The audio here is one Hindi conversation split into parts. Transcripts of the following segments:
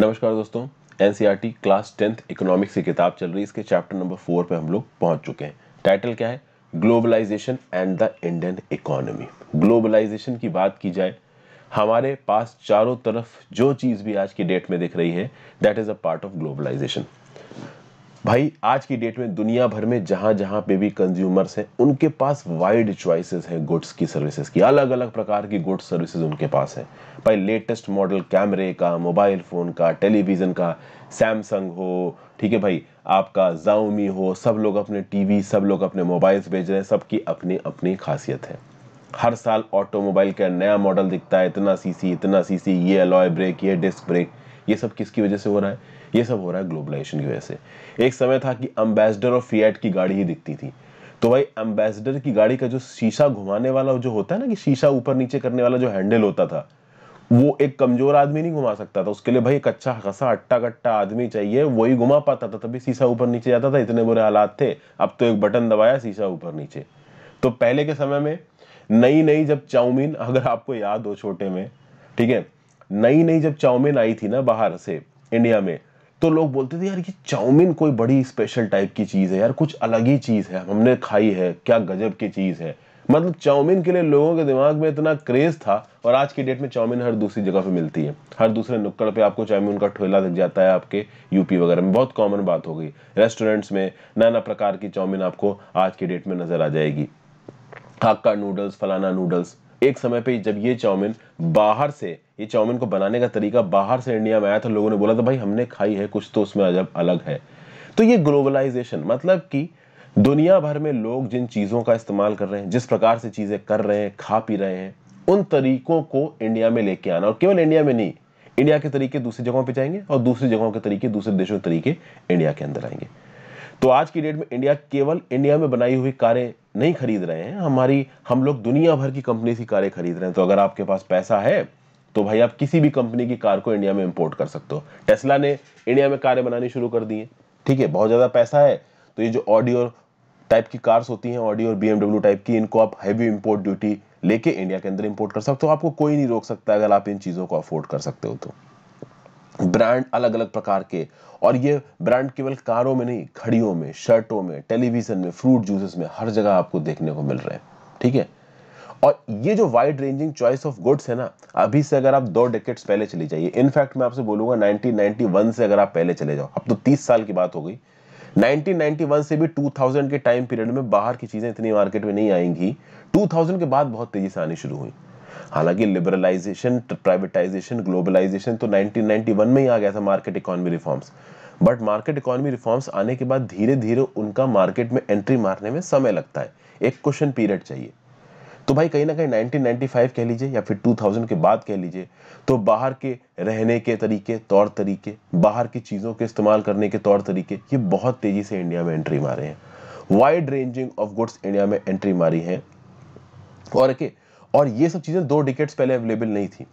नमस्कार दोस्तों NCERT e class tenth economics की किताब चल रही है इसके चैप्टर नंबर फोर पे हम लोग पहुंच चुके हैं टाइटल क्या है globalisation and the Indian economy globalisation की बात की जाए हमारे पास चारों तरफ जो चीज़ भी आज की डेट में दिख रही है that is a part of globalisation भाई आज की डेट में दुनिया भर में जहां जहां पे भी कंज्यूमर्स हैं उनके पास वाइड चॉइसेस हैं गुड्स की सर्विसेज की अलग अलग प्रकार की गुड्स सर्विसेज उनके पास है भाई लेटेस्ट मॉडल कैमरे का मोबाइल फ़ोन का टेलीविज़न का सैमसंग हो ठीक है भाई आपका जाउमी हो सब लोग अपने टीवी सब लोग अपने मोबाइल्स भेज रहे हैं सबकी अपनी अपनी खासियत है हर साल ऑटोमोबाइल का नया मॉडल दिखता है इतना सीसी इतना सीसी ये अलॉय ब्रेक ये डिस्क ब्रेक ये सब किसकी वजह से हो रहा है ये सब हो रहा है ग्लोबलाइजेशन की वजह से एक समय था कि अम्बेसडर और फीएट की गाड़ी ही दिखती थी तो भाई अम्बेसडर की गाड़ी का जो शीशा घुमाने वाला जो होता है ना कि शीशा ऊपर नीचे करने वाला जो हैंडल होता था वो एक कमजोर आदमी नहीं घुमा सकता था उसके लिए भाई एक अच्छा खासा अट्टा कट्टा आदमी चाहिए वही घुमा पाता था तभी शीशा ऊपर नीचे जाता था इतने बुरे हालात थे अब तो एक बटन दबाया शीशा ऊपर नीचे तो पहले के समय में नई नई जब चाउमीन अगर आपको याद हो छोटे में ठीक है नई नई जब चाउमीन आई थी ना बाहर से इंडिया में तो लोग बोलते थे यार ये चाउमीन कोई बड़ी स्पेशल टाइप की चीज़ है यार कुछ अलग ही चीज़ है हमने खाई है क्या गजब की चीज़ है मतलब चाउमीन के लिए लोगों के दिमाग में इतना क्रेज था और आज की डेट में चाउमीन हर दूसरी जगह पे मिलती है हर दूसरे नुक्कड़ पे आपको चाउमीन का ठोला दिख जाता है आपके यूपी वगैरह में बहुत कॉमन बात हो गई रेस्टोरेंट्स में नाना प्रकार की चाउमीन आपको आज की डेट में नजर आ जाएगी हाक्का नूडल्स फलाना नूडल्स एक समय पे जब ये चाउमीन बाहर से ये चाउमीन को बनाने का तरीका बाहर से इंडिया में आया था लोगों ने बोला था भाई हमने खाई है कुछ तो उसमें अजब अलग है तो ये ग्लोबलाइजेशन मतलब कि दुनिया भर में लोग जिन चीज़ों का इस्तेमाल कर रहे हैं जिस प्रकार से चीज़ें कर रहे हैं खा पी रहे हैं उन तरीकों को इंडिया में लेके आना और केवल इंडिया में नहीं इंडिया के तरीके दूसरी जगहों पर जाएंगे और दूसरी जगहों के तरीके दूसरे देशों के तरीके इंडिया के अंदर आएंगे तो आज की डेट में इंडिया केवल इंडिया में बनाई हुई कारें नहीं खरीद रहे हैं हमारी हम लोग दुनिया भर की कंपनी की कारें खरीद रहे हैं तो अगर आपके पास पैसा है तो भाई आप किसी भी कंपनी की कार को इंडिया में इंपोर्ट कर सकते हो टेस्ला ने इंडिया में कारें बनानी शुरू कर दी है ठीक है बहुत ज़्यादा पैसा है तो ये जो ऑडियो टाइप की कार्स होती हैं ऑडियो और बी टाइप की इनको आप हैवी इंपोर्ट ड्यूटी लेके इंडिया के अंदर इंपोर्ट कर सकते हो आपको कोई नहीं रोक सकता अगर आप इन चीज़ों को अफोर्ड कर सकते हो तो ब्रांड अलग अलग प्रकार के और ये ब्रांड केवल कारों में नहीं घड़ियों में शर्टों में टेलीविजन में फ्रूट जूसेस में हर जगह आपको देखने को मिल रहे हैं ठीक है और ये जो wide ranging choice of goods है ना अभी से अगर आप दो डेकेट्स पहले चले जाइए इनफैक्ट मैं आपसे बोलूंगा 1991 से अगर आप पहले चले जाओ अब तो 30 साल की बात हो गई 1991 से भी 2000 के टाइम पीरियड में बाहर की चीज़ें इतनी मार्केट में नहीं आएंगी 2000 के बाद बहुत तेज़ी से आनी शुरू हुई हालांकि लिबरलाइजेशन प्राइवेटाइजेशन ग्लोबलाइजेशन तो 1991 में ही आ गया था market economy reforms but market economy reforms आने के बाद धीरे धीरे उनका मार्केट में एंट्री मारने में समय लगता है एक क्वेश्चन पीरियड चाहिए तो भाई कहीं ना कहीं 1995 कह लीजिए या फिर 2000 के बाद कह लीजिए तो बाहर के रहने के तरीके तौर तरीके बाहर की चीज़ों के इस्तेमाल करने के तौर तरीके ये बहुत तेज़ी से इंडिया में एंट्री मारे हैं wide ranging of goods India में एंट्री मारी है और के और ये सब चीज़ें दो डिकेट्स पहले अवेलेबल नहीं थी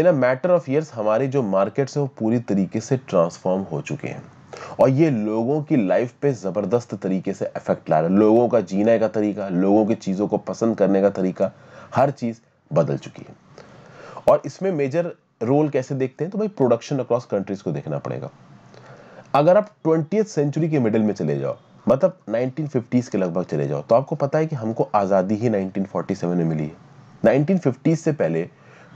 in a matter of years हमारे जो मार्केट्स हैं वो पूरी तरीके से ट्रांसफॉर्म हो चुके हैं और ये लोगों की लाइफ पे ज़बरदस्त तरीके से इफेक्ट ला रहा है लोगों का जीने का तरीका लोगों की चीज़ों को पसंद करने का तरीका हर चीज़ बदल चुकी है और इसमें मेजर रोल कैसे देखते हैं तो भाई प्रोडक्शन अक्रॉस कंट्रीज को देखना पड़ेगा अगर आप ट्वेंटी सेंचुरी के मिडिल में चले जाओ मतलब 1950s के लगभग चले जाओ तो आपको पता है कि हमको आज़ादी ही 1947 में मिली है 1950 से पहले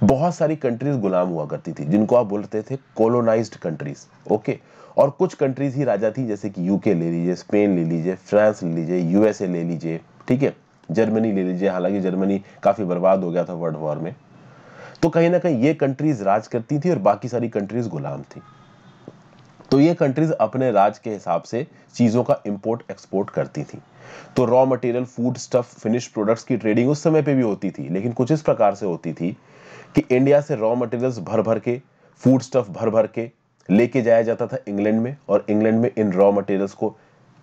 बहुत सारी कंट्रीज गुलाम हुआ करती थी जिनको आप बोलते थे कोलोनाइज कंट्रीज ओके और कुछ कंट्रीज ही राजा थी जैसे कि यूके ले लीजिए स्पेन ले लीजिए फ्रांस ले लीजिए यूएसए ले लीजिए ठीक है जर्मनी ले लीजिए हालांकि जर्मनी काफी बर्बाद हो गया था वर्ल्ड वॉर में तो कहीं ना कहीं ये कंट्रीज राज करती थी और बाकी सारी कंट्रीज गुलाम थी तो ये कंट्रीज अपने राज के हिसाब से चीज़ों का इंपोर्ट एक्सपोर्ट करती थी तो raw material food stuff finish products की ट्रेडिंग उस समय पे भी होती थी लेकिन कुछ इस प्रकार से होती थी कि इंडिया से रॉ मटेरियल्स भर भर के फूड स्टफ भर भर के लेके जाया जाता था इंग्लैंड में और इंग्लैंड में इन रॉ मटेरियल्स को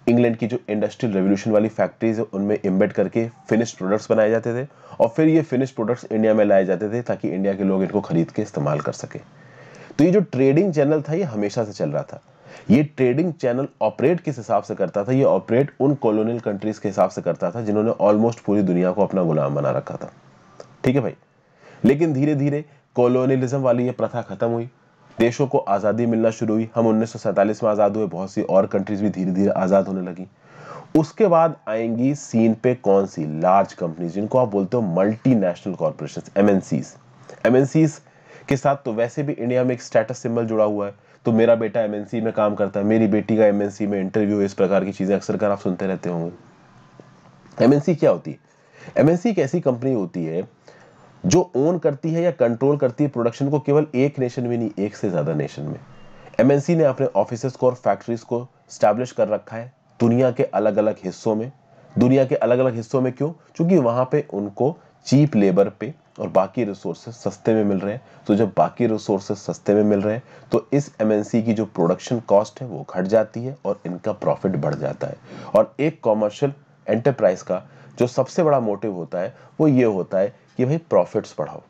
इंग्लैंड की जो इंडस्ट्रियल रेवोल्यूशन वाली फैक्ट्रीज है उनमें इम्बेड करके फिनिश प्रोडक्ट्स बनाए जाते थे और फिर ये फिनिश प्रोडक्ट्स इंडिया में लाए जाते थे ताकि इंडिया के लोग इनको खरीद के इस्तेमाल कर सकें तो ये जो ट्रेडिंग चैनल था ये हमेशा से चल रहा था ये ट्रेडिंग चैनल ऑपरेट किस हिसाब से करता था ये ऑपरेट उन कॉलोनियल कंट्रीज के हिसाब से करता था जिन्होंने ऑलमोस्ट पूरी दुनिया को अपना गुलाम बना रखा था ठीक है भाई लेकिन धीरे धीरे कॉलोनियलिज्म वाली ये प्रथा खत्म हुई देशों को आज़ादी मिलना शुरू हुई हम उन्नीस में आज़ाद हुए बहुत सी और कंट्रीज भी धीरे धीरे आज़ाद होने लगी उसके बाद आएंगी सीन पे कौन सी लार्ज कंपनी जिनको आप बोलते हो multi national corporation M N के साथ तो वैसे भी इंडिया में एक स्टेटस सिंबल जुड़ा हुआ है तो मेरा बेटा एम में काम करता है मेरी बेटी का एम में इंटरव्यू इस प्रकार की चीज़ें अक्सर कर आप सुनते रहते होंगे एम क्या होती है एम एक ऐसी कंपनी होती है जो ओन करती है या कंट्रोल करती है प्रोडक्शन को केवल एक नेशन में नहीं एक से ज़्यादा नेशन में एमएनसी ने अपने ऑफिस को और फैक्ट्रीज को स्टैब्लिश कर रखा है दुनिया के अलग अलग हिस्सों में दुनिया के अलग अलग हिस्सों में क्यों क्योंकि वहां पे उनको चीप लेबर पे और बाकी रिसोर्सेज सस्ते में मिल रहे हैं तो जब बाकी रिसोर्सेस सस्ते में मिल रहे हैं तो इस एम की जो प्रोडक्शन कॉस्ट है वो घट जाती है और इनका प्रॉफिट बढ़ जाता है और एक कॉमर्शियल एंटरप्राइज का जो सबसे बड़ा मोटिव होता है वो ये होता है कि भाई प्रॉफिट्स बढ़ाओ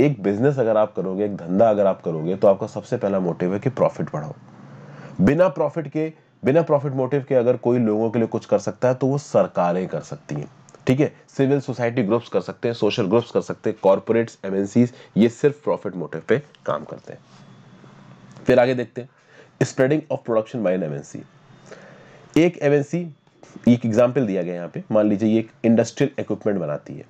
एक बिजनेस अगर आप करोगे एक धंधा अगर आप करोगे तो आपका सबसे पहला मोटिव है कि प्रॉफिट बढ़ाओ बिना प्रॉफिट के बिना प्रॉफिट मोटिव के अगर कोई लोगों के लिए कुछ कर सकता है तो वो सरकारें कर सकती हैं ठीक है सिविल सोसाइटी ग्रुप्स कर सकते हैं सोशल ग्रुप्स कर सकते हैं कॉरपोरेट्स एमएनसीज ये सिर्फ प्रॉफिट मोटिव पे काम करते हैं फिर आगे देखते हैं spreading of production by an MNC एक एमएनसी एक एग्जांपल दिया गया यहाँ पे मान लीजिए ये एक इंडस्ट्रियल इक्विपमेंट बनाती है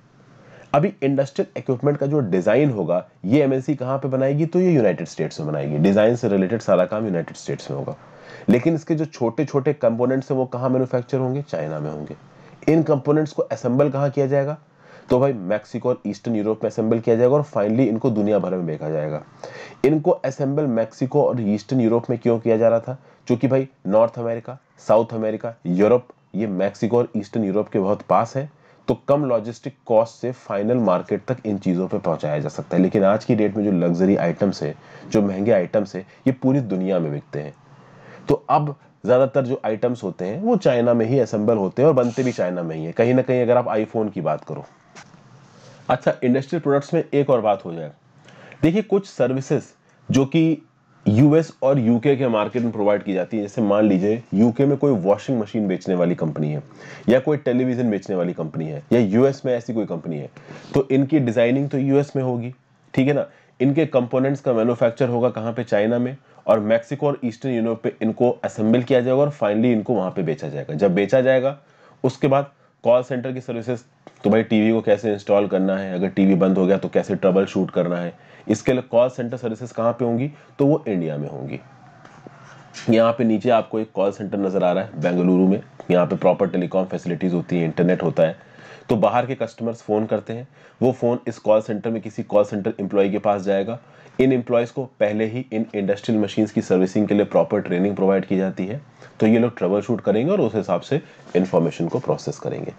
अभी इंडस्ट्रियल इक्विपमेंट का जो डिज़ाइन होगा ये एमएनसी कहाँ पे बनाएगी तो ये यूनाइटेड स्टेट्स में बनाएगी डिज़ाइन से रिलेटेड सारा काम यूनाइटेड स्टेट्स में होगा लेकिन इसके जो छोटे छोटे कंपोनेंट्स हैं वो कहाँ मैन्युफैक्चर होंगे चाइना में होंगे इन कंपोनेंट्स को असेंबल कहाँ किया जाएगा तो भाई मैक्सिको और ईस्टर्न यूरोप में असेंबल किया जाएगा और फाइनली इनको दुनिया भर में बेचा जाएगा इनको असेंबल मैक्सिको और ईस्टर्न यूरोप में क्यों किया जा रहा था क्योंकि भाई north America south America Europe ये मैक्सिको और ईस्टर्न यूरोप के बहुत पास है तो कम लॉजिस्टिक कॉस्ट से फाइनल मार्केट तक इन चीज़ों पे पहुंचाया जा सकता है लेकिन आज की डेट में जो लग्जरी आइटम्स है जो महंगे आइटम्स है ये पूरी दुनिया में बिकते हैं तो अब ज़्यादातर जो आइटम्स होते हैं वो चाइना में ही असेंबल होते हैं और बनते भी चाइना में ही है कहीं ना कहीं अगर आप आईफोन की बात करो अच्छा इंडस्ट्रियल प्रोडक्ट्स में एक और बात हो जाए देखिए कुछ सर्विसेज जो कि यूएस और यूके के मार्केट में प्रोवाइड की जाती है जैसे मान लीजिए यूके में कोई वॉशिंग मशीन बेचने वाली कंपनी है या कोई टेलीविज़न बेचने वाली कंपनी है या यूएस में ऐसी कोई कंपनी है तो इनकी डिज़ाइनिंग तो यूएस में होगी ठीक है ना इनके कंपोनेंट्स का मैन्युफैक्चर होगा कहाँ पे चाइना में और मैक्सिको और ईस्टर्न यूरोप पे इनको असेंबल किया जाएगा और फाइनली इनको वहाँ पे बेचा जाएगा जब बेचा जाएगा उसके बाद कॉल सेंटर की सर्विसेज तो भाई टीवी को कैसे इंस्टॉल करना है अगर टीवी बंद हो गया तो कैसे ट्रबल शूट करना है इसके लिए कॉल सेंटर सर्विसेज कहाँ पे होंगी तो वो इंडिया में होंगी यहाँ पे नीचे आपको एक कॉल सेंटर नज़र आ रहा है बेंगलुरु में यहाँ पे प्रॉपर टेलीकॉम फैसिलिटीज़ होती है इंटरनेट होता है तो बाहर के कस्टमर्स फ़ोन करते हैं वो फ़ोन इस कॉल सेंटर में किसी कॉल सेंटर एम्प्लॉय के पास जाएगा इन एम्प्लॉयज़ को पहले ही इन इंडस्ट्रियल मशीन्स की सर्विसिंग के लिए प्रॉपर ट्रेनिंग प्रोवाइड की जाती है तो ये लोग ट्रबल शूट करेंगे और उस हिसाब से इन्फॉर्मेशन को प्रोसेस करेंगे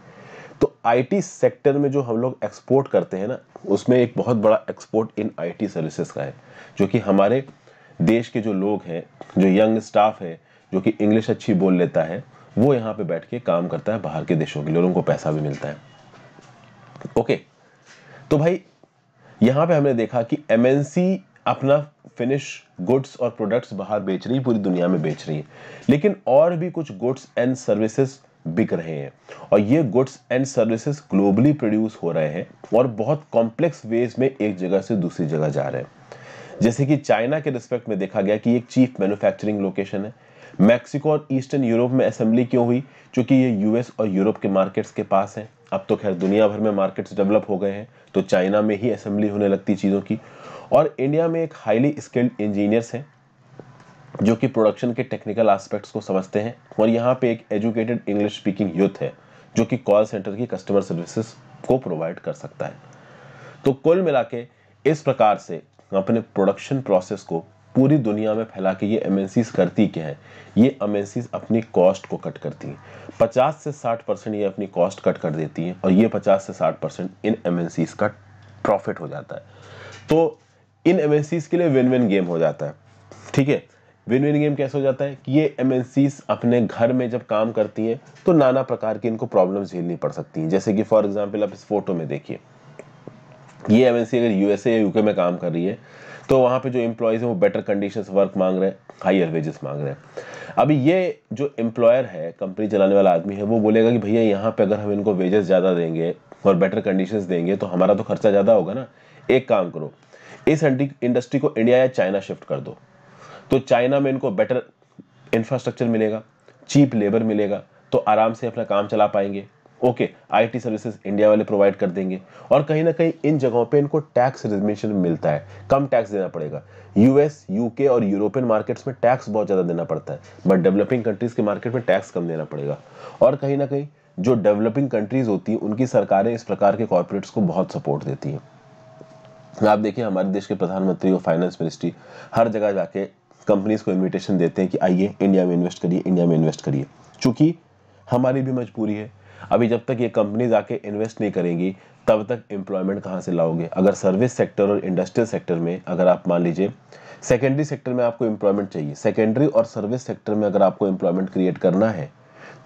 तो आईटी सेक्टर में जो हम लोग एक्सपोर्ट करते हैं ना उसमें एक बहुत बड़ा एक्सपोर्ट इन आईटी सर्विसेज का है जो कि हमारे देश के जो लोग हैं जो यंग स्टाफ है जो कि इंग्लिश अच्छी बोल लेता है वो यहाँ पे बैठ के काम करता है बाहर के देशों के लिए और उनको पैसा भी मिलता है ओके तो भाई यहां पे हमने देखा कि एमएनसी अपना फिनिश गुड्स और प्रोडक्ट्स बाहर बेच रही है पूरी दुनिया में बेच रही है लेकिन और भी कुछ गुड्स एंड सर्विसेज बिक रहे हैं और ये goods and services globally produce हो रहे हैं और बहुत कॉम्प्लेक्स वेज में एक जगह से दूसरी जगह जा रहे हैं जैसे कि चाइना के रिस्पेक्ट में देखा गया कि एक चीफ मैन्युफैक्चरिंग लोकेशन है मैक्सिको और ईस्टर्न यूरोप में असेंबली क्यों हुई क्योंकि ये यूएस और यूरोप के मार्केट्स के पास है अब तो खैर दुनिया भर में मार्केट्स डेवलप हो गए हैं तो चाइना में ही असेंबली होने लगती चीज़ों की और इंडिया में एक हाईली स्किल्ड इंजीनियर्स हैं जो कि प्रोडक्शन के टेक्निकल एस्पेक्ट्स को समझते हैं और यहाँ पे एक एजुकेटेड इंग्लिश स्पीकिंग यूथ है जो कि कॉल सेंटर की कस्टमर सर्विसेज को प्रोवाइड कर सकता है तो कुल मिला इस प्रकार से अपने प्रोडक्शन प्रोसेस को पूरी दुनिया में फैला के ये एम करती क्या है ये एम अपनी कॉस्ट को कट करती हैं 50 से 60 परसेंट ये अपनी कॉस्ट कट कर देती हैं और ये 50 से 60 परसेंट इन एम का प्रॉफिट हो जाता है तो इन एम के लिए विन विन गेम हो जाता है ठीक है विन विन गेम कैसे हो जाता है कि ये एम अपने घर में जब काम करती हैं तो नाना प्रकार की इनको प्रॉब्लम झेलनी पड़ सकती हैं जैसे कि फॉर एग्जाम्पल आप इस फोटो में देखिए ये एम अगर यूएसए या यूके में काम कर रही है तो वहाँ पे जो एम्प्लॉयज़ हैं वो बेटर कंडीशंस वर्क मांग रहे हैं हाइयर वेजेस मांग रहे हैं अभी ये जो एम्प्लॉयर है कंपनी चलाने वाला आदमी है वो बोलेगा कि भैया यहाँ पे अगर हम इनको वेजेस ज़्यादा देंगे और बेटर कंडीशंस देंगे तो हमारा तो खर्चा ज़्यादा होगा ना एक काम करो इस इंडस्ट्री को इंडिया या चाइना शिफ्ट कर दो तो चाइना में इनको बेटर इंफ्रास्ट्रक्चर मिलेगा चीप लेबर मिलेगा तो आराम से अपना काम चला पाएंगे ओके आईटी सर्विसेज इंडिया वाले प्रोवाइड कर देंगे और कहीं ना कहीं इन जगहों पे इनको टैक्स रिजमिशन मिलता है कम टैक्स देना पड़ेगा यूएस यूके और यूरोपियन मार्केट्स में टैक्स बहुत ज़्यादा देना पड़ता है बट डेवलपिंग कंट्रीज़ के मार्केट में टैक्स कम देना पड़ेगा और कहीं ना कहीं जो डेवलपिंग कंट्रीज़ होती हैं उनकी सरकारें इस प्रकार के कॉरपोरेट्स को बहुत सपोर्ट देती हैं आप देखिए हमारे देश के प्रधानमंत्री और फाइनेंस मिनिस्ट्री हर जगह जाके कंपनीज़ को इन्विटेशन देते हैं कि आइए इंडिया में इन्वेस्ट करिए इंडिया में इन्वेस्ट करिए चूँकि हमारी भी मजबूरी है अभी जब तक ये कंपनीज आके इन्वेस्ट नहीं करेंगी तब तक एम्प्लॉयमेंट कहाँ से लाओगे अगर सर्विस सेक्टर और इंडस्ट्रियल सेक्टर में अगर आप मान लीजिए सेकेंडरी सेक्टर में आपको एम्प्लॉयमेंट चाहिए सेकेंडरी और सर्विस सेक्टर में अगर आपको एम्प्लॉयमेंट क्रिएट करना है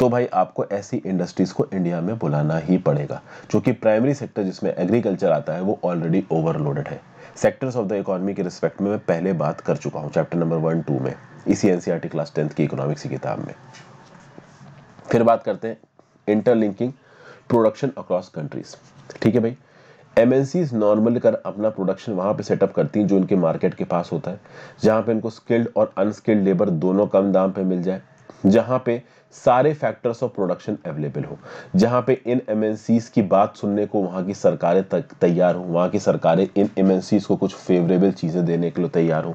तो भाई आपको ऐसी इंडस्ट्रीज़ को इंडिया में बुलाना ही पड़ेगा क्योंकि प्राइमरी सेक्टर जिसमें एग्रीकल्चर आता है वो ऑलरेडी ओवरलोडेड है सेक्टर्स ऑफ द इकोनॉमी के रिस्पेक्ट में मैं पहले बात कर चुका हूँ चैप्टर नंबर वन टू में इसी एनसीआर क्लास टेंथ की इकोनॉमिक्स की किताब में फिर बात करते हैं इंटरलिंकिंग प्रोडक्शन अक्रॉस कंट्रीज ठीक है भाई एम नॉर्मली कर अपना प्रोडक्शन वहां पे सेटअप करती हैं जो इनके मार्केट के पास होता है जहां पे इनको स्किल्ड और अनस्किल्ड लेबर दोनों कम दाम पे मिल जाए जहां पे सारे फैक्टर्स ऑफ प्रोडक्शन अवेलेबल हो जहां पे इन एम की बात सुनने को वहां की सरकारें तैयार हो वहां की सरकारें इन एम को कुछ फेवरेबल चीज़ें देने के लिए तैयार हों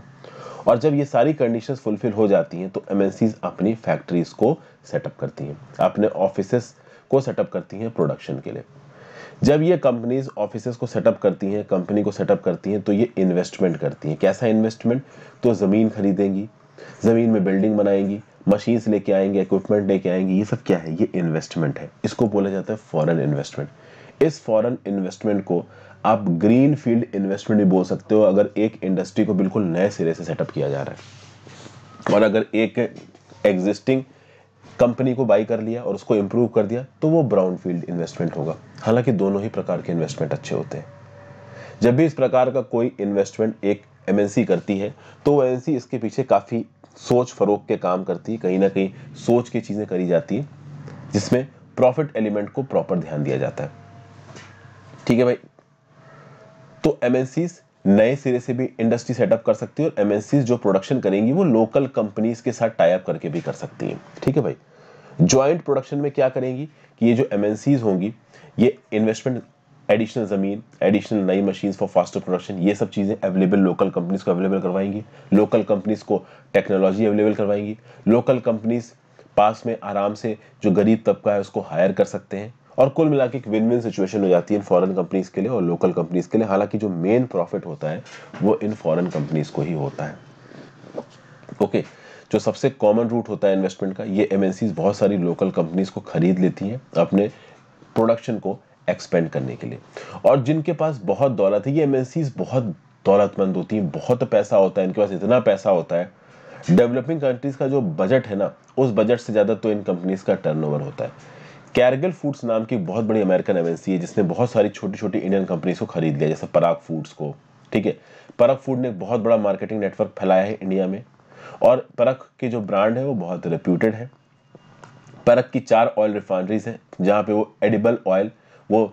और जब ये सारी कंडीशन फुलफिल हो जाती हैं तो एम अपनी फैक्ट्रीज को सेटअप करती हैं अपने ऑफिस को सेटअप करती हैं प्रोडक्शन के लिए जब ये कंपनीज ऑफिस को सेटअप करती हैं कंपनी को सेटअप करती हैं तो ये इन्वेस्टमेंट करती हैं कैसा इन्वेस्टमेंट तो ज़मीन खरीदेंगी ज़मीन में बिल्डिंग बनाएंगी मशीन्स लेके आएंगे इक्विपमेंट लेके आएंगे ये सब क्या है ये इन्वेस्टमेंट है इसको बोला जाता है फॉरेन इन्वेस्टमेंट इस फॉरेन इन्वेस्टमेंट को आप ग्रीन फील्ड इन्वेस्टमेंट भी बोल सकते हो अगर एक इंडस्ट्री को बिल्कुल नए सिरे से सेटअप किया जा रहा है और अगर एक एग्जिस्टिंग कंपनी को बाई कर लिया और उसको इम्प्रूव कर दिया तो वो ब्राउन फील्ड इन्वेस्टमेंट होगा हालांकि दोनों ही प्रकार के इन्वेस्टमेंट अच्छे होते हैं जब भी इस प्रकार का कोई इन्वेस्टमेंट एक एम करती है तो वो एन इसके पीछे काफ़ी सोच फरोख के काम करती है कहीं ना कहीं सोच की चीज़ें करी जाती है जिसमें प्रॉफिट एलिमेंट को प्रॉपर ध्यान दिया जाता है ठीक है भाई तो एमएनसी नए सिरे से भी इंडस्ट्री सेटअप कर सकती है और एमएनसी जो प्रोडक्शन करेंगी वो लोकल कंपनीज के साथ टाइप करके भी कर सकती हैं ठीक है भाई ज्वाइंट प्रोडक्शन में क्या करेंगी कि ये जो एमएनसी होंगी ये इन्वेस्टमेंट एडिशनल ज़मीन एडिशनल नई मशीन फॉर फास्टर प्रोडक्शन ये सब चीज़ें अवेलेबल लोकल कंपनीज को अवेलेबल करवाएंगी लोकल कंपनीज को टेक्नोलॉजी अवेलेबल करवाएंगी लोकल कंपनीज पास में आराम से जो गरीब तबका है उसको हायर कर सकते हैं और कुल मिला एक विन विन सिचुएशन हो जाती है इन फॉरन कंपनीज़ के लिए और लोकल कंपनीज़ के लिए हालांकि जो मेन प्रॉफिट होता है वो इन फॉरन कंपनीज़ को ही होता है ओके okay, जो सबसे कॉमन रूट होता है इन्वेस्टमेंट का ये एम बहुत सारी लोकल कंपनीज़ को खरीद लेती हैं अपने प्रोडक्शन को एक्सपेंड करने के लिए और जिनके पास बहुत दौलत है ये एम बहुत दौलतमंद होती हैं बहुत पैसा होता है इनके पास इतना पैसा होता है डेवलपिंग कंट्रीज़ का जो बजट है ना उस बजट से ज़्यादा तो इन कंपनीज़ का टर्नओवर होता है कैरगल फूड्स नाम की बहुत बड़ी अमेरिकन एमएनसी है जिसने बहुत सारी छोटी छोटी इंडियन कंपनीज को खरीद लिया जैसे पराग फूड्स को ठीक है पराग फूड ने बहुत बड़ा मार्केटिंग नेटवर्क फैलाया है इंडिया में और परख के जो ब्रांड है वो बहुत रिप्यूटेड है परख की चार ऑयल रिफाइनरीज हैं जहाँ पे वो एडिबल ऑयल वो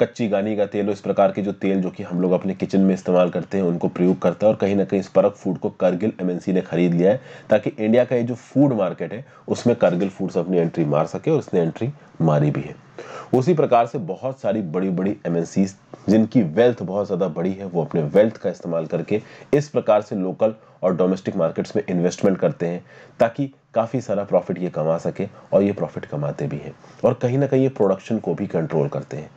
कच्ची गानी का तेल और इस प्रकार के जो तेल जो कि हम लोग अपने किचन में इस्तेमाल करते हैं उनको प्रयोग करता है और कहीं ना कहीं इस परक फूड को करगिल एमएनसी ने खरीद लिया है ताकि इंडिया का ये जो फूड मार्केट है उसमें करगिल फूड्स अपनी एंट्री मार सके और उसने एंट्री मारी भी है उसी प्रकार से बहुत सारी बड़ी बड़ी एम जिनकी वेल्थ बहुत ज़्यादा बड़ी है वो अपने वेल्थ का इस्तेमाल करके इस प्रकार से लोकल और डोमेस्टिक मार्केट्स में इन्वेस्टमेंट करते हैं ताकि काफ़ी सारा प्रॉफिट ये कमा सके और ये प्रॉफिट कमाते भी हैं और कहीं ना कहीं ये प्रोडक्शन को भी कंट्रोल करते हैं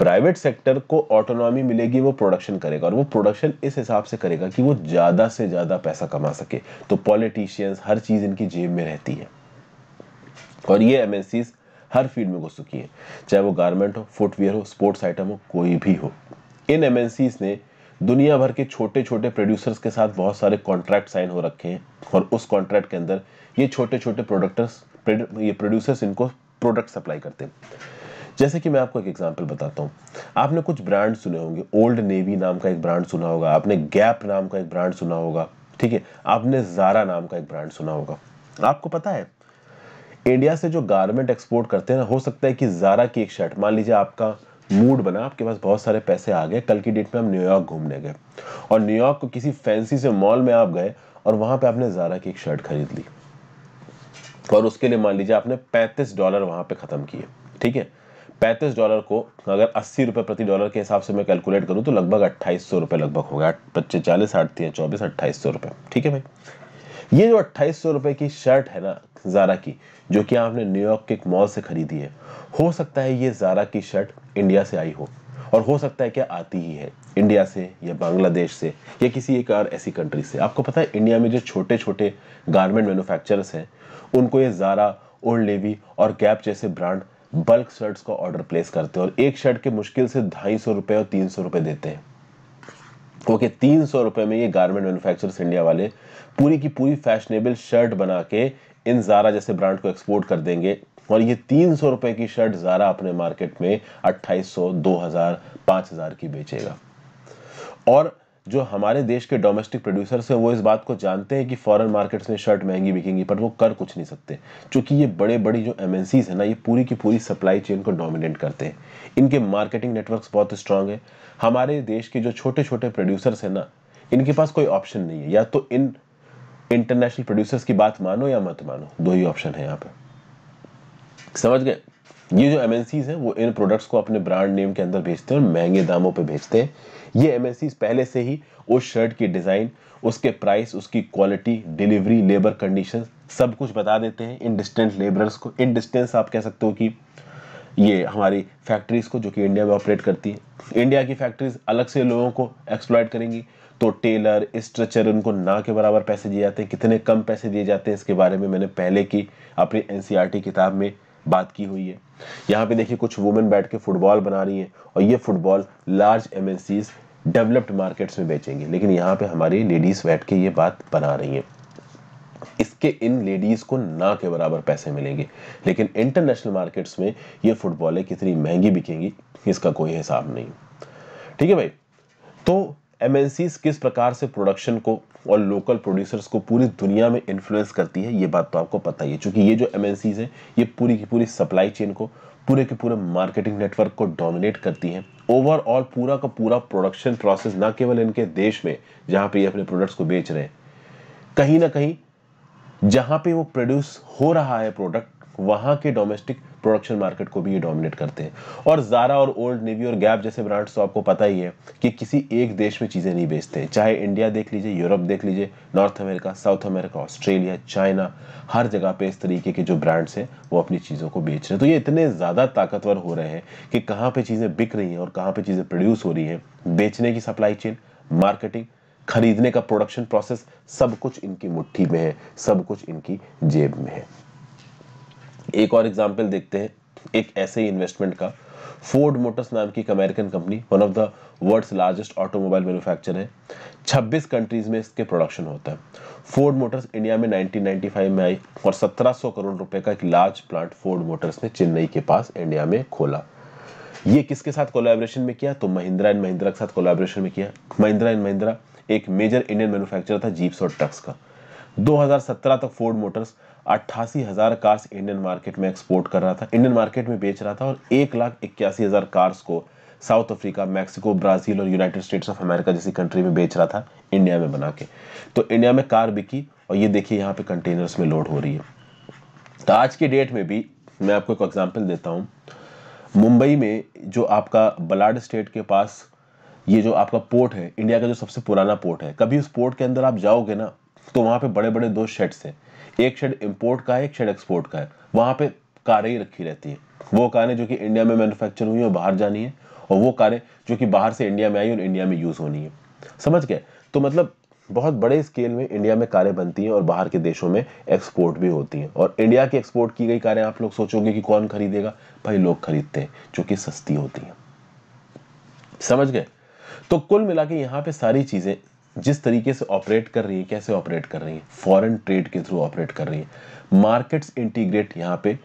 प्राइवेट सेक्टर को ऑटोनॉमी मिलेगी वो प्रोडक्शन करेगा और वो प्रोडक्शन इस हिसाब से करेगा कि वो ज़्यादा से ज़्यादा पैसा कमा सके तो पॉलिटिशियंस हर चीज़ इनकी जेब में रहती है और ये एम हर फील्ड में घुस चुकी हैं चाहे वो गारमेंट हो फुटवेयर हो स्पोर्ट्स आइटम हो कोई भी हो इन एम ने दुनिया भर के छोटे छोटे प्रोड्यूसर्स के साथ बहुत सारे कॉन्ट्रैक्ट साइन हो रखे हैं और उस कॉन्ट्रैक्ट के अंदर ये छोटे छोटे प्रोडक्टर्स ये प्रोड्यूसर्स इनको प्रोडक्ट सप्लाई करते हैं जैसे कि मैं आपको एक एग्जांपल बताता हूँ आपने कुछ ब्रांड सुने होंगे ओल्ड नेवी नाम का एक ब्रांड सुना होगा आपने गैप नाम का एक ब्रांड सुना होगा ठीक है आपने जारा नाम का एक ब्रांड सुना होगा आपको पता है इंडिया से जो गारमेंट एक्सपोर्ट करते हैं ना हो सकता है कि जारा की एक शर्ट मान लीजिए आपका मूड बना आपके पास बहुत सारे पैसे आ गए कल की डेट में हम न्यूयॉर्क घूमने गए और न्यूयॉर्क को किसी फैंसी से मॉल में आप गए और वहां पे आपने जारा की एक शर्ट खरीद ली और उसके लिए मान लीजिए आपने पैंतीस डॉलर वहां पे खत्म किए ठीक है पैंतीस डॉलर को अगर अस्सी रुपये प्रति डॉलर के हिसाब से मैं कैलकुलेट करूँ तो लगभग अट्ठाईस सौ रुपये लगभग होगा पच्चीस चालीस आठ है चौबीस अट्ठाईस सौ रुपये ठीक है भाई ये जो अट्ठाईस सौ रुपये की शर्ट है ना ज़ारा की जो कि आपने न्यूयॉर्क के एक मॉल से खरीदी है हो सकता है ये ज़ारा की शर्ट इंडिया से आई हो और हो सकता है क्या आती ही है इंडिया से या बांग्लादेश से या किसी एक और ऐसी कंट्री से आपको पता है इंडिया में जो छोटे छोटे गारमेंट मैनुफैक्चरर्स हैं उनको ये ज़ारा ओल्ड लेवी और गैप जैसे ब्रांड बल्क शर्ट्स का ऑर्डर प्लेस करते हैं और एक शर्ट के मुश्किल से ढाई सौ रुपए और तीन सौ रुपए देते हैं ओके तीन सौ रुपए में ये गारमेंट मैनुफैक्चरर्स इंडिया वाले पूरी की पूरी फैशनेबल शर्ट बना के इन ज़ारा जैसे ब्रांड को एक्सपोर्ट कर देंगे और ये तीन सौ रुपए की शर्ट ज़ारा अपने मार्केट में अट्ठाईस सौ दो हज़ार पांच हज़ार की बेचेगा और जो हमारे देश के डोमेस्टिक प्रोड्यूसर्स हैं वो इस बात को जानते हैं कि फॉरेन मार्केट्स में शर्ट महंगी बिकेंगी पर वो कर कुछ नहीं सकते क्योंकि ये बड़े बड़ी जो एम है ना ये पूरी की पूरी सप्लाई चेन को डोमिनेट करते हैं इनके मार्केटिंग नेटवर्क बहुत स्ट्रांग है हमारे देश के जो छोटे छोटे प्रोड्यूसर्स हैं ना इनके पास कोई ऑप्शन नहीं है या तो इन इंटरनेशनल प्रोड्यूसर्स की बात मानो या मत मानो दो ही ऑप्शन है यहाँ पर समझ गए ये जो एम हैं वो इन प्रोडक्ट्स को अपने ब्रांड नेम के अंदर भेजते हैं और महंगे दामों पे भेजते हैं ये एम पहले से ही उस शर्ट की डिज़ाइन उसके प्राइस उसकी क्वालिटी डिलीवरी लेबर कंडीशन सब कुछ बता देते हैं इन डिस्टेंस लेबरर्स को इन डिस्टेंस आप कह सकते हो कि ये हमारी फैक्ट्रीज़ को जो कि इंडिया में ऑपरेट करती है इंडिया की फैक्ट्रीज़ अलग से लोगों को एक्सप्लॉयट करेंगी तो टेलर स्ट्रेचर उनको ना के बराबर पैसे दिए जाते हैं कितने कम पैसे दिए जाते हैं इसके बारे में मैंने पहले की अपनी एन e किताब में बात की हुई है यहाँ पे देखिए कुछ वुमेन बैठ के फुटबॉल बना रही हैं और ये football large M developed markets में बेचेंगे लेकिन यहाँ पे हमारी लेडीज़ बैठ के ये बात बना रही हैं इसके इन लेडीज़ को ना के बराबर पैसे मिलेंगे लेकिन इंटरनेशनल मार्केट्स में ये फुटबॉलें कितनी महंगी बिकेंगी इसका कोई हिसाब नहीं ठीक है भाई तो एम किस प्रकार से प्रोडक्शन को और लोकल प्रोड्यूसर्स को पूरी दुनिया में इन्फ्लुएंस करती है ये बात तो आपको पता ही है चूंकि ये जो एम है ये पूरी की पूरी सप्लाई चेन को पूरे के पूरे मार्केटिंग नेटवर्क को डोमिनेट करती है ओवरऑल पूरा का पूरा प्रोडक्शन प्रोसेस ना केवल इनके देश में जहाँ पे ये अपने प्रोडक्ट्स को बेच रहे हैं कहीं ना कहीं जहाँ पे वो प्रोड्यूस हो रहा है प्रोडक्ट वहां के डोमेस्टिक प्रोडक्शन मार्केट को भी ये डोमिनेट करते हैं और ज़ारा और ओल्ड नेवी और गैप जैसे ब्रांड्स तो आपको पता ही है कि किसी एक देश में चीज़ें नहीं बेचते हैं चाहे इंडिया देख लीजिए यूरोप देख लीजिए north America south America Australia China हर जगह पे इस तरीके के जो ब्रांड्स हैं वो अपनी चीज़ों को बेच रहे हैं तो ये इतने ज़्यादा ताकतवर हो रहे हैं कि कहाँ पे चीज़ें बिक रही हैं और कहाँ पे चीज़ें प्रोड्यूस हो रही है बेचने की सप्लाई चेन मार्केटिंग खरीदने का प्रोडक्शन प्रोसेस सब कुछ इनकी मुट्ठी में है सब कुछ इनकी जेब में है एक और एग्जाम्पल देखते हैं एक ऐसे ही इन्वेस्टमेंट का फोर्ड मोटर्स नाम की एक American company one of the world's largest automobile manufacture है 26 कंट्रीज में इसके प्रोडक्शन होता है फोर्ड मोटर्स इंडिया में 1995 में आई और 1700 करोड़ रुपए का एक लार्ज प्लांट फोर्ड मोटर्स ने चेन्नई के पास इंडिया में खोला ये किसके साथ कोलेबोरेशन में किया तो महिंद्रा एंड महिंद्रा के साथ कोलेबोरेशन में किया महिंद्रा एंड महिंद्रा एक मेजर इंडियन मैन्युफैक्चर था जीप्स और ट्रक्स का दो तक फोर्ड मोटर्स अट्ठासी हज़ार कार्स इंडियन मार्केट में एक्सपोर्ट कर रहा था इंडियन मार्केट में बेच रहा था और एक लाख इक्यासी हज़ार कार्स को साउथ अफ्रीका मैक्सिको ब्राज़ील और यूनाइटेड स्टेट्स ऑफ अमेरिका जैसी कंट्री में बेच रहा था इंडिया में बना के तो इंडिया में कार बिकी और ये देखिए यहाँ पे कंटेनर्स में लोड हो रही है तो आज के डेट में भी मैं आपको एक एग्जाम्पल देता हूँ मुंबई में जो आपका बलाड स्टेट के पास ये जो आपका पोर्ट है इंडिया का जो सबसे पुराना पोर्ट है कभी उस पोर्ट के अंदर आप जाओगे ना तो वहाँ पे बड़े बड़े दो शेड्स हैं एक शेड इम्पोर्ट का है एक शेड एक्सपोर्ट का है वहां पे कारें ही रखी रहती है वो कारें जो कि इंडिया में मैन्युफैक्चर हुई है बाहर जानी है और वो कारें जो कि बाहर से इंडिया में आई और इंडिया में यूज़ होनी है समझ गए तो मतलब बहुत बड़े स्केल में इंडिया में कारें बनती हैं और बाहर के देशों में एक्सपोर्ट भी होती हैं और इंडिया की एक्सपोर्ट की गई कारें आप लोग सोचोगे कि कौन खरीदेगा भाई लोग खरीदते हैं जो कि सस्ती होती हैं समझ गए तो कुल मिला के यहाँ पे सारी चीज़ें जिस तरीके से ऑपरेट कर रही है कैसे ऑपरेट कर रही है फॉरेन ट्रेड के थ्रू ऑपरेट कर रही है मार्केट्स इंटीग्रेट यहाँ पे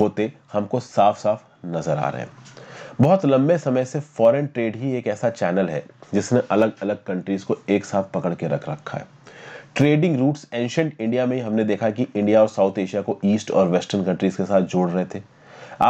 होते हमको साफ साफ नज़र आ रहे हैं बहुत लंबे समय से फॉरेन ट्रेड ही एक ऐसा चैनल है जिसने अलग अलग कंट्रीज़ को एक साथ पकड़ के रख रखा है ट्रेडिंग रूट्स एंशंट इंडिया में हमने देखा कि इंडिया और साउथ एशिया को ईस्ट और वेस्टर्न कंट्रीज़ के साथ जोड़ रहे थे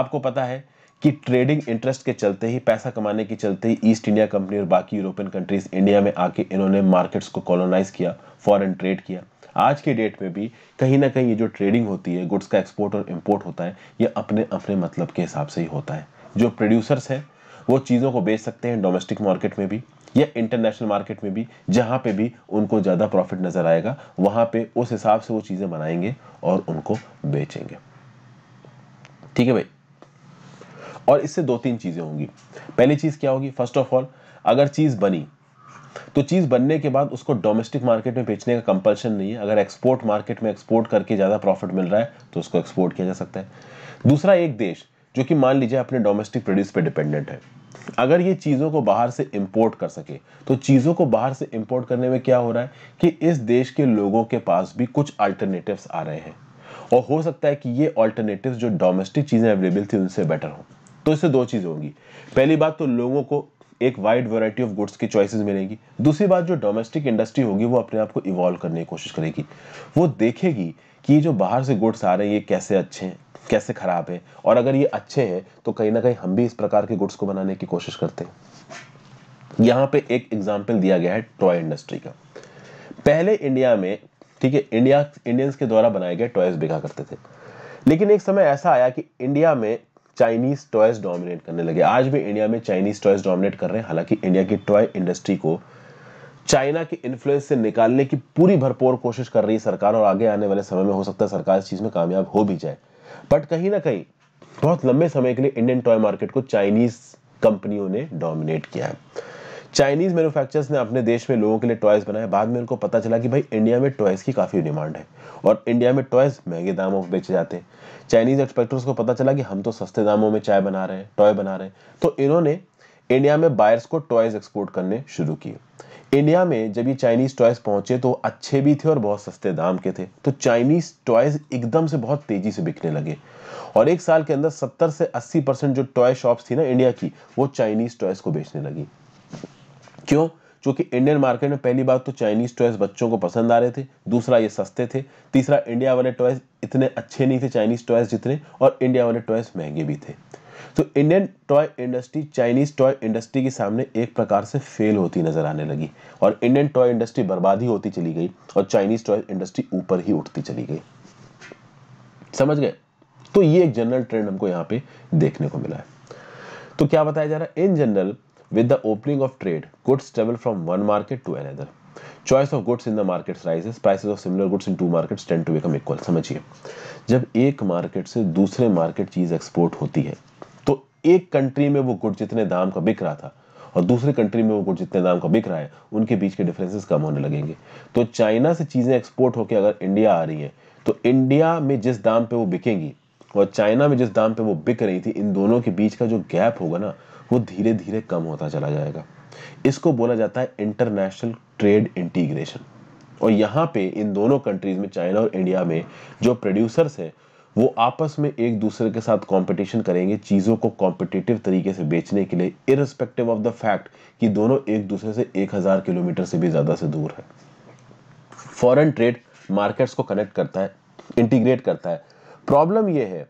आपको पता है कि ट्रेडिंग इंटरेस्ट के चलते ही पैसा कमाने के चलते ही ईस्ट इंडिया कंपनी और बाकी यूरोपियन कंट्रीज इंडिया में आके इन्होंने मार्केट्स को कॉलोनाइज किया फॉरेन ट्रेड किया आज के डेट में भी कहीं ना कहीं ये जो ट्रेडिंग होती है गुड्स का एक्सपोर्ट और इम्पोर्ट होता है ये अपने अपने मतलब के हिसाब से ही होता है जो प्रोड्यूसर्स हैं वो चीज़ों को बेच सकते हैं डोमेस्टिक मार्केट में भी या इंटरनेशनल मार्केट में भी जहाँ पे भी उनको ज़्यादा प्रॉफिट नज़र आएगा वहाँ पे उस हिसाब से वो चीज़ें बनाएंगे और उनको बेचेंगे ठीक है भाई और इससे दो तीन चीज़ें होंगी पहली चीज़ क्या होगी फर्स्ट ऑफ ऑल अगर चीज़ बनी तो चीज़ बनने के बाद उसको डोमेस्टिक मार्केट में बेचने का कंपल्शन नहीं है अगर एक्सपोर्ट मार्केट में एक्सपोर्ट करके ज़्यादा प्रॉफिट मिल रहा है तो उसको एक्सपोर्ट किया जा सकता है दूसरा एक देश जो कि मान लीजिए अपने डोमेस्टिक प्रोड्यूस पर डिपेंडेंट है अगर ये चीज़ों को बाहर से इम्पोर्ट कर सके तो चीज़ों को बाहर से इंपोर्ट करने में क्या हो रहा है कि इस देश के लोगों के पास भी कुछ अल्टरनेटिव्स आ रहे हैं और हो सकता है कि ये अल्टरनेटिव्स जो डोमेस्टिक चीज़ें अवेलेबल थी उनसे बेटर हों तो इससे दो चीज़ होगी पहली बात तो लोगों को एक वाइड वैरायटी ऑफ गुड्स की चॉइसेस मिलेगी दूसरी बात जो डोमेस्टिक इंडस्ट्री होगी वो अपने आप को इवॉल्व करने की कोशिश करेगी वो देखेगी कि जो बाहर से गुड्स आ रहे हैं ये कैसे अच्छे हैं कैसे ख़राब है और अगर ये अच्छे हैं तो कहीं ना कहीं हम भी इस प्रकार के गुड्स को बनाने की कोशिश करते हैं यहां पे एक एग्जाम्पल दिया गया है टॉय इंडस्ट्री का पहले इंडिया में ठीक है इंडिया इंडियंस के द्वारा बनाए गए टॉयज बिका करते थे लेकिन एक समय ऐसा आया कि इंडिया में चाइनीज टॉयज डोमिनेट करने लगे आज भी इंडिया में चाइनीज टॉयज डोमिनेट कर रहे हैं हालांकि इंडिया की टॉय इंडस्ट्री को चाइना के इन्फ्लुएंस से निकालने की पूरी भरपूर कोशिश कर रही है सरकार और आगे आने वाले समय में हो सकता है सरकार इस चीज़ में कामयाब हो भी जाए बट कहीं ना कहीं बहुत लंबे समय के लिए इंडियन टॉय मार्केट को चाइनीज कंपनियों ने डोमिनेट किया है चाइनीज़ मैन्युफैक्चरर्स ने अपने देश में लोगों के लिए टॉयज़ बनाए बाद में उनको पता चला कि भाई इंडिया में टॉयज़ की काफ़ी डिमांड है और इंडिया में टॉयज़ महंगे दामों पर बेचे जाते हैं चाइनीज़ एक्सपेक्टर्स को पता चला कि हम तो सस्ते दामों में चाय बना रहे हैं टॉय बना रहे हैं तो इन्होंने इंडिया में बायर्स को टॉयज़ एक्सपोर्ट करने शुरू किए इंडिया में जब ये चाइनीज़ टॉयज़ पहुंचे तो अच्छे भी थे और बहुत सस्ते दाम के थे तो चाइनीज़ टॉयज़ एकदम से बहुत तेज़ी से बिकने लगे और एक साल के अंदर 70 से 80 परसेंट जो टॉय शॉप्स थी ना इंडिया की वो चाइनीज़ टॉयज़ को बेचने लगी क्यों क्योंकि इंडियन मार्केट में पहली बात तो चाइनीज टॉयज बच्चों को पसंद आ रहे थे दूसरा ये सस्ते थे तीसरा इंडिया वाले टॉयज इतने अच्छे नहीं थे चाइनीज टॉयज जितने और इंडिया वाले टॉयज महंगे भी थे तो Indian toy industry Chinese toy industry के सामने एक प्रकार से फेल होती नजर आने लगी और इंडियन टॉय इंडस्ट्री बर्बाद ही होती चली गई और चाइनीज टॉय इंडस्ट्री ऊपर ही उठती चली गई समझ गए तो ये एक जनरल ट्रेंड हमको यहाँ पे देखने को मिला है तो क्या बताया जा रहा है in general With the opening of trade, goods travel from one market to another. Choice of goods in the markets rises prices of similar goods in two markets tend to become equal समझिए जब एक मार्केट से दूसरे मार्केट चीज एक्सपोर्ट होती है तो एक कंट्री में वो गुड जितने दाम का बिक रहा था और दूसरे कंट्री में वो गुड जितने दाम का बिक रहा है उनके बीच के डिफरेंसेस कम होने लगेंगे तो चाइना से चीज़ें एक्सपोर्ट होकर अगर इंडिया आ रही है तो इंडिया में जिस दाम पे वो बिकेंगी और चाइना में जिस दाम पे वो बिक रही थी इन दोनों के बीच का जो गैप होगा ना वो धीरे धीरे कम होता चला जाएगा इसको बोला जाता है इंटरनेशनल ट्रेड इंटीग्रेशन और यहाँ पे इन दोनों कंट्रीज में चाइना और इंडिया में जो प्रोड्यूसर्स हैं वो आपस में एक दूसरे के साथ कंपटीशन करेंगे चीज़ों को कॉम्पिटिटिव तरीके से बेचने के लिए इररिस्पेक्टिव ऑफ द फैक्ट कि दोनों एक दूसरे से एक हज़ार किलोमीटर से भी ज़्यादा से दूर है फॉरेन ट्रेड मार्केट्स को कनेक्ट करता है इंटीग्रेट करता है प्रॉब्लम यह है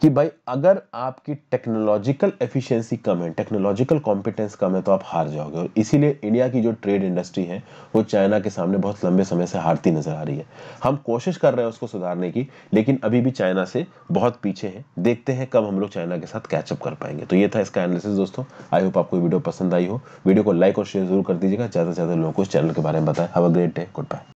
कि भाई अगर आपकी टेक्नोलॉजिकल एफिशिएंसी कम है टेक्नोलॉजिकल कॉम्पिटेंस कम है तो आप हार जाओगे और इसीलिए इंडिया की जो ट्रेड इंडस्ट्री है वो चाइना के सामने बहुत लंबे समय से हारती नजर आ रही है हम कोशिश कर रहे हैं उसको सुधारने की लेकिन अभी भी चाइना से बहुत पीछे हैं देखते हैं कब हम लोग चाइना के साथ कैचअप कर पाएंगे तो ये था इसका एनालिसिस दोस्तों आई होप आपको वीडियो पसंद आई हो वीडियो को लाइक और शेयर जरूर कर दीजिएगा ज़्यादा से ज़्यादा लोगों को इस चैनल के बारे में बताएं have a great day good bye